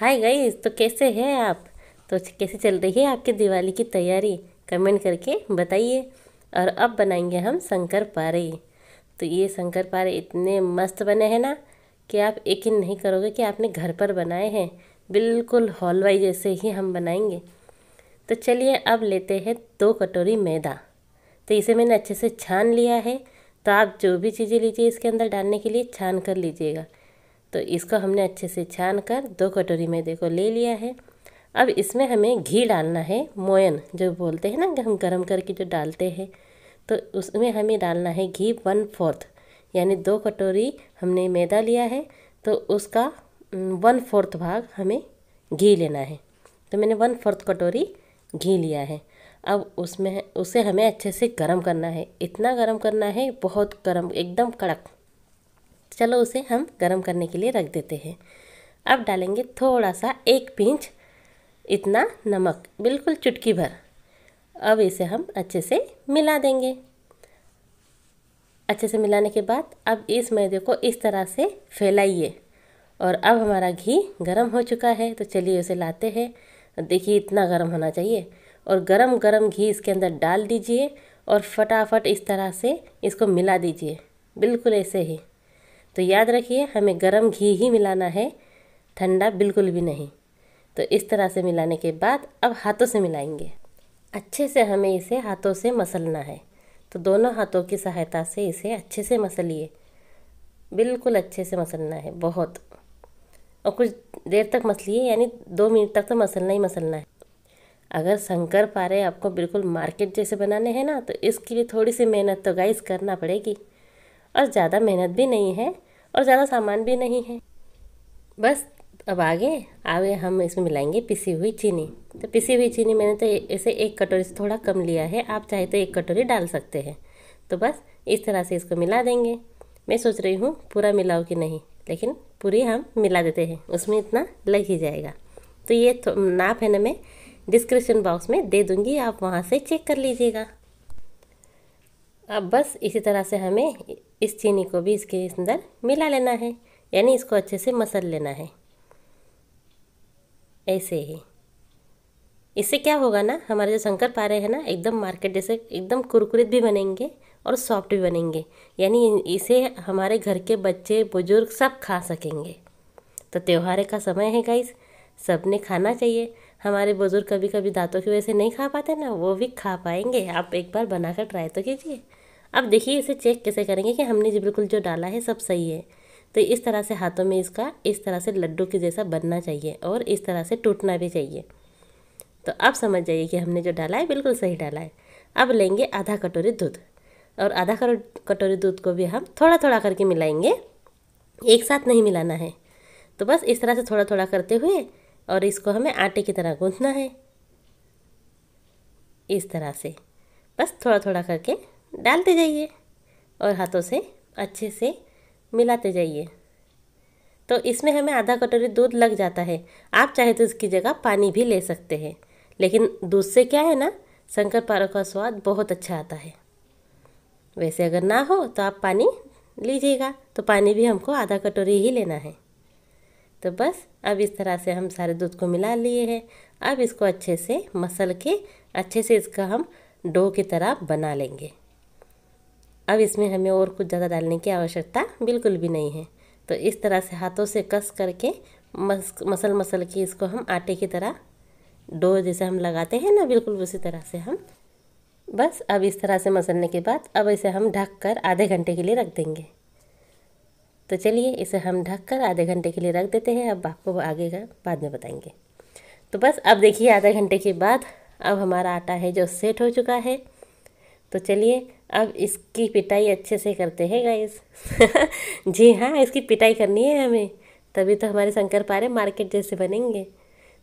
हाय गई तो कैसे हैं आप तो कैसे चल रही है आपकी दिवाली की तैयारी कमेंट करके बताइए और अब बनाएंगे हम शंकर पारे तो ये शंकर पारे इतने मस्त बने हैं ना कि आप यकीन नहीं करोगे कि आपने घर पर बनाए हैं बिल्कुल हॉलवाई जैसे ही हम बनाएंगे तो चलिए अब लेते हैं दो कटोरी मैदा तो इसे मैंने अच्छे से छान लिया है तो आप जो भी चीज़ें लीजिए इसके अंदर डालने के लिए छान कर लीजिएगा तो इसको हमने अच्छे से छान कर दो कटोरी में देखो ले लिया है अब इसमें हमें घी डालना है मोयन जो बोलते हैं ना हम गर्म करके जो डालते हैं तो उसमें हमें डालना है घी वन फोर्थ यानी दो कटोरी हमने मैदा लिया है तो उसका वन फोर्थ भाग हमें घी लेना है तो मैंने वन फोर्थ कटोरी घी लिया है अब उसमें उसे हमें अच्छे से गर्म करना है इतना गर्म करना है बहुत गर्म एकदम कड़क चलो उसे हम गर्म करने के लिए रख देते हैं अब डालेंगे थोड़ा सा एक पिंच इतना नमक बिल्कुल चुटकी भर अब इसे हम अच्छे से मिला देंगे अच्छे से मिलाने के बाद अब इस मैदे को इस तरह से फैलाइए और अब हमारा घी गर्म हो चुका है तो चलिए उसे लाते हैं देखिए इतना गर्म होना चाहिए और गरम गरम घी इसके अंदर डाल दीजिए और फटाफट इस तरह से इसको मिला दीजिए बिल्कुल ऐसे ही तो याद रखिए हमें गर्म घी ही मिलाना है ठंडा बिल्कुल भी नहीं तो इस तरह से मिलाने के बाद अब हाथों से मिलाएंगे अच्छे से हमें इसे हाथों से मसलना है तो दोनों हाथों की सहायता से इसे अच्छे से मसलिए बिल्कुल अच्छे से मसलना है बहुत और कुछ देर तक मसलिए यानी दो मिनट तक तो मसलना ही मसलना है अगर शंकर पारे आपको बिल्कुल मार्केट जैसे बनाने हैं ना तो इसके लिए थोड़ी सी मेहनत तो गाइस करना पड़ेगी और ज़्यादा मेहनत भी नहीं है और ज़्यादा सामान भी नहीं है बस अब आगे आगे हम इसमें मिलाएंगे पिसी हुई चीनी तो पिसी हुई चीनी मैंने तो इसे एक कटोरी से थोड़ा कम लिया है आप चाहे तो एक कटोरी डाल सकते हैं तो बस इस तरह से इसको मिला देंगे मैं सोच रही हूँ पूरा मिलाओ कि नहीं लेकिन पूरी हम मिला देते हैं उसमें इतना लग ही जाएगा तो ये नाप है ना मैं डिस्क्रिप्शन बॉक्स में दे दूँगी आप वहाँ से चेक कर लीजिएगा अब बस इसी तरह से हमें इस चीनी को भी इसके अंदर मिला लेना है यानी इसको अच्छे से मसल लेना है ऐसे ही इससे क्या होगा ना हमारे जो शंकर पारे हैं ना एकदम मार्केट जैसे एकदम कुरकुरित भी बनेंगे और सॉफ्ट भी बनेंगे यानी इसे हमारे घर के बच्चे बुजुर्ग सब खा सकेंगे तो त्यौहार का समय है गाइस सब ने खाना चाहिए हमारे बुज़ुर्ग कभी कभी दांतों की वजह से नहीं खा पाते ना वो भी खा पाएंगे आप एक बार बनाकर ट्राई तो कीजिए अब देखिए इसे चेक कैसे करेंगे कि हमने जो बिल्कुल जो डाला है सब सही है तो इस तरह से हाथों में इसका इस तरह से लड्डू के जैसा बनना चाहिए और इस तरह से टूटना भी चाहिए तो अब समझ जाइए कि हमने जो डाला है बिल्कुल सही डाला है अब लेंगे आधा कटोरी दूध और आधा कटोरी दूध को भी हम थोड़ा थोड़ा करके मिलाएंगे एक साथ नहीं मिलाना है तो बस इस तरह से थोड़ा थोड़ा करते हुए और इसको हमें आटे की तरह गूंथना है इस तरह से बस थोड़ा थोड़ा करके डालते जाइए और हाथों से अच्छे से मिलाते जाइए तो इसमें हमें आधा कटोरी दूध लग जाता है आप चाहे तो इसकी जगह पानी भी ले सकते हैं लेकिन दूध से क्या है ना शंकर पारो का स्वाद बहुत अच्छा आता है वैसे अगर ना हो तो आप पानी लीजिएगा तो पानी भी हमको आधा कटोरी ही लेना है तो बस अब इस तरह से हम सारे दूध को मिला लिए हैं अब इसको अच्छे से मसल के अच्छे से इसका हम डो की तरह बना लेंगे अब इसमें हमें और कुछ ज़्यादा डालने की आवश्यकता बिल्कुल भी नहीं है तो इस तरह से हाथों से कस करके मस मसल मसल के इसको हम आटे की तरह डो जैसे हम लगाते हैं ना बिल्कुल उसी तरह से हम बस अब इस तरह से मसलने के बाद अब इसे हम ढक कर आधे घंटे के लिए रख देंगे तो चलिए इसे हम ढक कर आधे घंटे के लिए रख देते हैं अब आपको आगे का बाद में बताएंगे तो बस अब देखिए आधे घंटे के बाद अब हमारा आटा है जो सेट हो चुका है तो चलिए अब इसकी पिटाई अच्छे से करते हैं गाइस जी हाँ इसकी पिटाई करनी है हमें तभी तो हमारे शंकर पारे मार्केट जैसे बनेंगे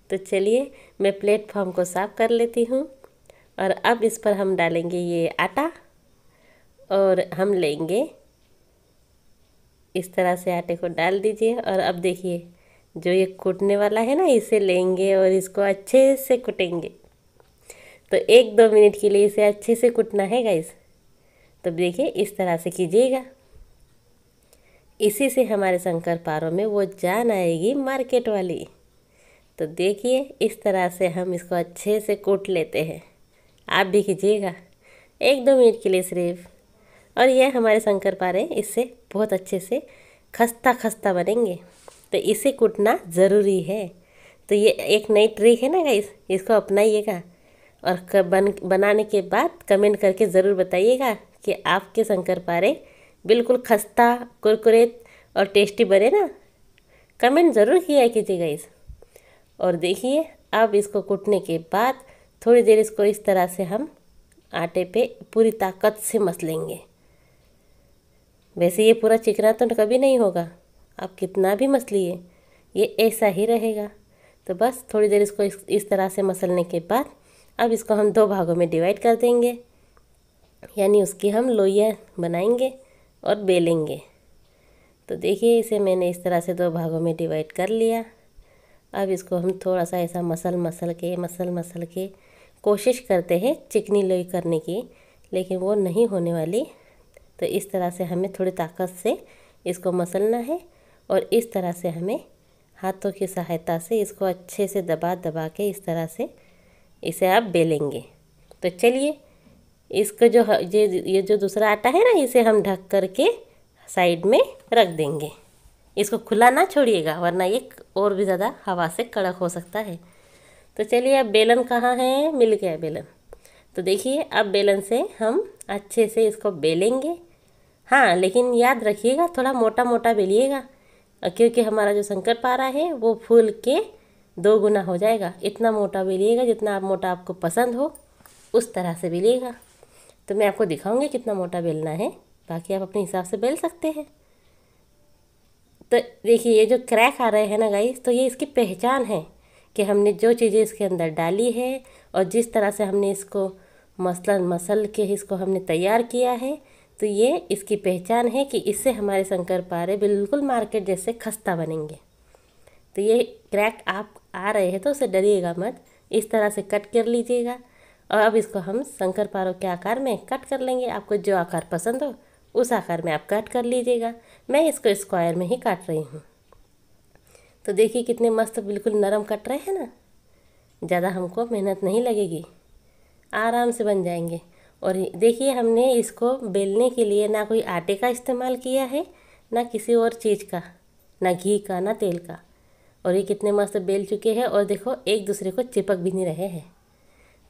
तो चलिए मैं प्लेटफॉर्म को साफ़ कर लेती हूँ और अब इस पर हम डालेंगे ये आटा और हम लेंगे इस तरह से आटे को डाल दीजिए और अब देखिए जो ये कूटने वाला है ना इसे लेंगे और इसको अच्छे से कूटेंगे तो एक दो मिनट के लिए इसे अच्छे से कूटना है गाइस तो देखिए इस तरह से कीजिएगा इसी से हमारे शंकर पारों में वो जान आएगी मार्केट वाली तो देखिए इस तरह से हम इसको अच्छे से कूट लेते हैं आप भी कीजिएगा एक दो मिनट के लिए सिर्फ और यह हमारे शंकर पारे इससे बहुत अच्छे से खस्ता खस्ता बनेंगे तो इसे कूटना ज़रूरी है तो ये एक नई ट्रिक है ना इस इसको अपनाइएगा और बन बनाने के बाद कमेंट करके ज़रूर बताइएगा कि आपके शंकर पारे बिल्कुल खस्ता कुरकुरे और टेस्टी बने ना कमेंट ज़रूर किया कीजिएगा इस और देखिए अब इसको कूटने के बाद थोड़ी देर इसको इस तरह से हम आटे पे पूरी ताकत से मस लेंगे वैसे ये पूरा चिकना तो कभी नहीं होगा आप कितना भी मस लिए ये ऐसा ही रहेगा तो बस थोड़ी देर इसको इस, इस तरह से मसलने के बाद अब इसको हम दो भागों में डिवाइड कर देंगे यानी उसकी हम लोइया बनाएंगे और बेलेंगे तो देखिए इसे मैंने इस तरह से दो भागों में डिवाइड कर लिया अब इसको हम थोड़ा सा ऐसा मसल मसल के मसल मसल के कोशिश करते हैं चिकनी लोई करने की लेकिन वो नहीं होने वाली तो इस तरह से हमें थोड़ी ताकत से इसको मसलना है और इस तरह से हमें हाथों की सहायता से इसको अच्छे से दबा दबा के इस तरह से इसे आप बेलेंगे तो चलिए इसको जो ये ये जो दूसरा आटा है ना इसे हम ढक करके साइड में रख देंगे इसको खुला ना छोड़िएगा वरना ये और भी ज़्यादा हवा से कड़क हो सकता है तो चलिए अब बेलन कहाँ है मिल गया बेलन तो देखिए अब बेलन से हम अच्छे से इसको बेलेंगे हाँ लेकिन याद रखिएगा थोड़ा मोटा मोटा बेलिएगा क्योंकि हमारा जो शंकर पारा है वो फूल के दो गुना हो जाएगा इतना मोटा बेलिएगा जितना आप मोटा आपको पसंद हो उस तरह से बेलिएगा तो मैं आपको दिखाऊंगी कितना मोटा बेलना है बाकी आप अपने हिसाब से बेल सकते हैं तो देखिए ये जो क्रैक आ रहे हैं ना गाइस तो ये इसकी पहचान है कि हमने जो चीज़ें इसके अंदर डाली है और जिस तरह से हमने इसको मसलन मसल के इसको हमने तैयार किया है तो ये इसकी पहचान है कि इससे हमारे शंकर पारे बिल्कुल मार्केट जैसे खस्ता बनेंगे तो ये क्रैक आप आ रहे हैं तो उसे डरिएगा मत इस तरह से कट कर लीजिएगा और अब इसको हम शंकर पारो के आकार में कट कर लेंगे आपको जो आकार पसंद हो उस आकार में आप कट कर लीजिएगा मैं इसको स्क्वायर में ही काट रही हूँ तो देखिए कितने मस्त बिल्कुल नरम कट रहे हैं ना ज़्यादा हमको मेहनत नहीं लगेगी आराम से बन जाएंगे और देखिए हमने इसको बेलने के लिए ना कोई आटे का इस्तेमाल किया है ना किसी और चीज़ का ना घी का ना तेल का और ये कितने मस्त बेल चुके हैं और देखो एक दूसरे को चिपक भी नहीं रहे हैं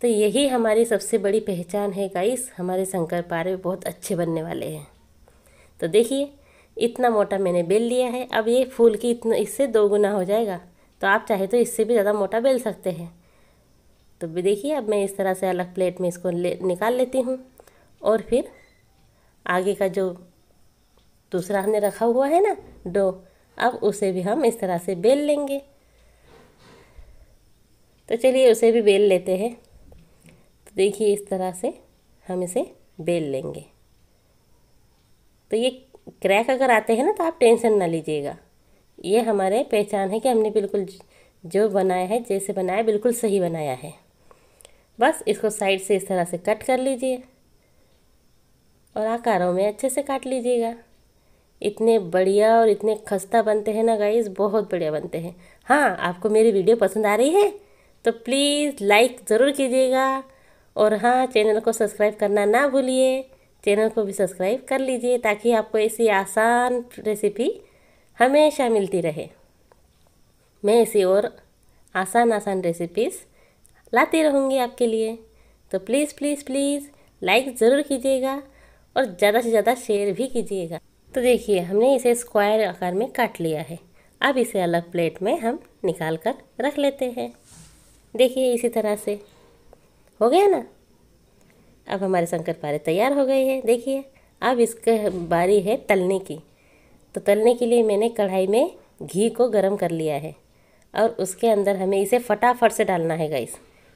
तो यही हमारी सबसे बड़ी पहचान है गाइस हमारे शंकर पारे बहुत अच्छे बनने वाले हैं तो देखिए इतना मोटा मैंने बेल लिया है अब ये फूल की इतना इससे दो गुना हो जाएगा तो आप चाहे तो इससे भी ज़्यादा मोटा बेल सकते हैं तो देखिए अब मैं इस तरह से अलग प्लेट में इसको ले निकाल लेती हूँ और फिर आगे का जो दूसरा हमने रखा हुआ है ना डो अब उसे भी हम इस तरह से बेल लेंगे तो चलिए उसे भी बेल लेते हैं देखिए इस तरह से हम इसे बेल लेंगे तो ये क्रैक अगर आते हैं ना तो आप टेंशन ना लीजिएगा ये हमारे पहचान है कि हमने बिल्कुल जो बनाया है जैसे बनाया बिल्कुल सही बनाया है बस इसको साइड से इस तरह से कट कर लीजिए और आकारों में अच्छे से काट लीजिएगा इतने बढ़िया और इतने खस्ता बनते हैं ना गाइज बहुत बढ़िया बनते हैं हाँ आपको मेरी वीडियो पसंद आ रही है तो प्लीज़ लाइक ज़रूर कीजिएगा और हाँ चैनल को सब्सक्राइब करना ना भूलिए चैनल को भी सब्सक्राइब कर लीजिए ताकि आपको ऐसी आसान रेसिपी हमेशा मिलती रहे मैं ऐसी और आसान आसान रेसिपीज़ लाती रहूँगी आपके लिए तो प्लीज़ प्लीज़ प्लीज़ लाइक ज़रूर कीजिएगा और ज़्यादा से ज़्यादा शेयर भी कीजिएगा तो देखिए हमने इसे स्क्वायर आकार में काट लिया है अब इसे अलग प्लेट में हम निकाल कर रख लेते हैं देखिए इसी तरह से हो गया ना अब हमारे शंकर पारे तैयार हो गए हैं देखिए अब इसके बारी है तलने की तो तलने के लिए मैंने कढ़ाई में घी को गर्म कर लिया है और उसके अंदर हमें इसे फटाफट से डालना है गाइस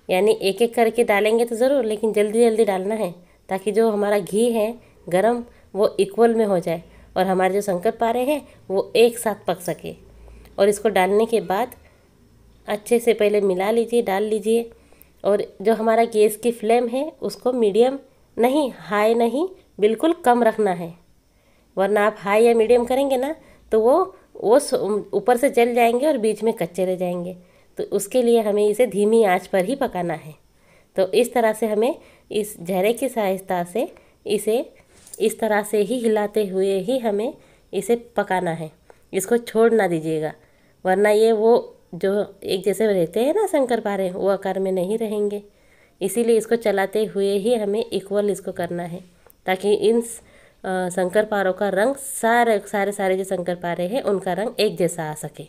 यानी एक एक करके डालेंगे तो ज़रूर लेकिन जल्दी जल्दी डालना है ताकि जो हमारा घी है गरम वो इक्वल में हो जाए और हमारे जो शंकर पारे हैं वो एक साथ पक सके और इसको डालने के बाद अच्छे से पहले मिला लीजिए डाल लीजिए और जो हमारा गैस की फ्लेम है उसको मीडियम नहीं हाई नहीं बिल्कुल कम रखना है वरना आप हाई या मीडियम करेंगे ना तो वो वो ऊपर से जल जाएंगे और बीच में कच्चे रह जाएंगे तो उसके लिए हमें इसे धीमी आंच पर ही पकाना है तो इस तरह से हमें इस झरे की सहायता से इसे इस तरह से ही हिलाते हुए ही हमें इसे पकाना है इसको छोड़ ना दीजिएगा वरना ये वो जो एक जैसे रहते हैं ना शंकर पारे वो आकार में नहीं रहेंगे इसीलिए इसको चलाते हुए ही हमें इक्वल इसको करना है ताकि इन शंकर पारों का रंग सारे सारे सारे जो शंकर पारे हैं उनका रंग एक जैसा आ सके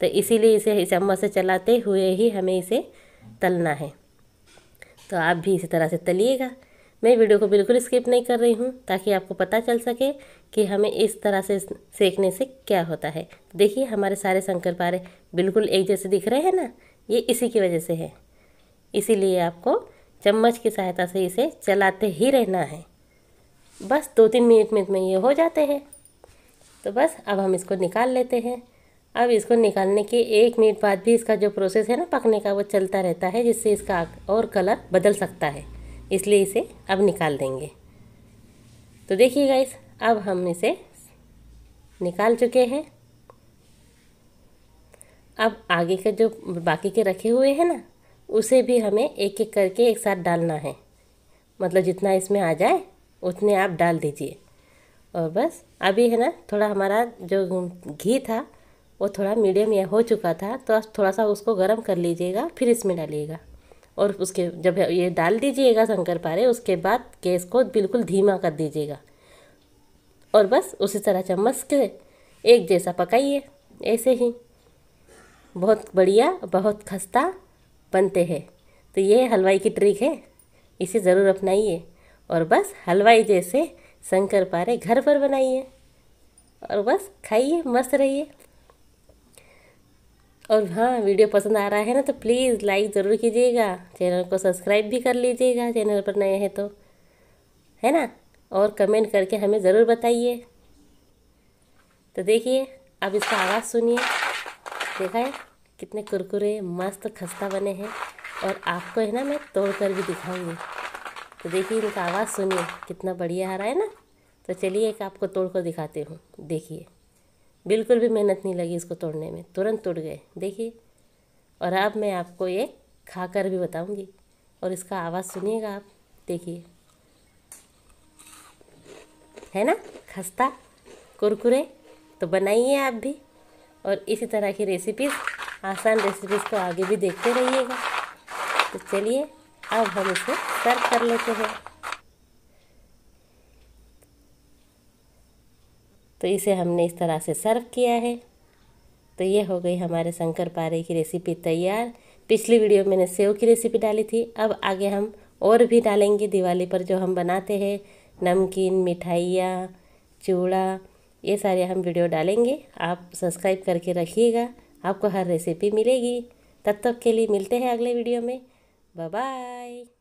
तो इसीलिए इसे चम्मच से चलाते हुए ही हमें इसे तलना है तो आप भी इसी तरह से तलिएगा मैं वीडियो को बिल्कुल स्किप नहीं कर रही हूँ ताकि आपको पता चल सके कि हमें इस तरह से सेकने से क्या होता है देखिए हमारे सारे शंकर पारे बिल्कुल एक जैसे दिख रहे हैं ना ये इसी की वजह से है इसीलिए आपको चम्मच की सहायता से इसे चलाते ही रहना है बस दो तीन मिनट में में ये हो जाते हैं तो बस अब हम इसको निकाल लेते हैं अब इसको निकालने के एक मिनट बाद भी इसका जो प्रोसेस है ना पकने का वो चलता रहता है जिससे इसका और कलर बदल सकता है इसलिए इसे अब निकाल देंगे तो देखिए इस अब हम इसे निकाल चुके हैं अब आगे का जो बाकी के रखे हुए हैं ना उसे भी हमें एक एक करके एक साथ डालना है मतलब जितना इसमें आ जाए उतने आप डाल दीजिए और बस अभी है ना थोड़ा हमारा जो घी था वो थोड़ा मीडियम या हो चुका था तो आप थोड़ा सा उसको गर्म कर लीजिएगा फिर इसमें डालिएगा और उसके जब ये डाल दीजिएगा शंकर पारे उसके बाद गैस को बिल्कुल धीमा कर दीजिएगा और बस उसी तरह चम्मच के एक जैसा पकाइए ऐसे ही बहुत बढ़िया बहुत खस्ता बनते हैं तो ये हलवाई की ट्रिक है इसे ज़रूर अपनाइए और बस हलवाई जैसे शंकर पारे घर पर बनाइए और बस खाइए मस्त रहिए और हाँ वीडियो पसंद आ रहा है ना तो प्लीज़ लाइक ज़रूर कीजिएगा चैनल को सब्सक्राइब भी कर लीजिएगा चैनल पर नए हैं तो है ना और कमेंट करके हमें ज़रूर बताइए तो देखिए अब इसका आवाज़ सुनिए देखा है कितने कुरकुरे मस्त खस्ता बने हैं और आपको है ना मैं तोड़ कर भी दिखाऊंगी तो देखिए इनका आवाज़ सुनिए कितना बढ़िया आ रहा है ना तो चलिए एक आपको तोड़ कर दिखाती हूँ देखिए बिल्कुल भी मेहनत नहीं लगी इसको तोड़ने में तुरंत टूट गए देखिए और अब मैं आपको ये खा कर भी बताऊँगी और इसका आवाज़ सुनिएगा आप देखिए है ना खस्ता कुरकुरे तो बनाइए आप भी और इसी तरह की रेसिपीज़ आसान रेसिपीज़ को आगे भी देखते रहिएगा तो चलिए अब हम इसे सर्व कर लेते हैं तो इसे हमने इस तरह से सर्व किया है तो ये हो गई हमारे शंकर पारे की रेसिपी तैयार पिछली वीडियो में मैंने सेव की रेसिपी डाली थी अब आगे हम और भी डालेंगे दिवाली पर जो हम बनाते हैं नमकीन मिठाइयाँ चूड़ा ये सारे हम वीडियो डालेंगे आप सब्सक्राइब करके रखिएगा आपको हर रेसिपी मिलेगी तब तक के लिए मिलते हैं अगले वीडियो में बाय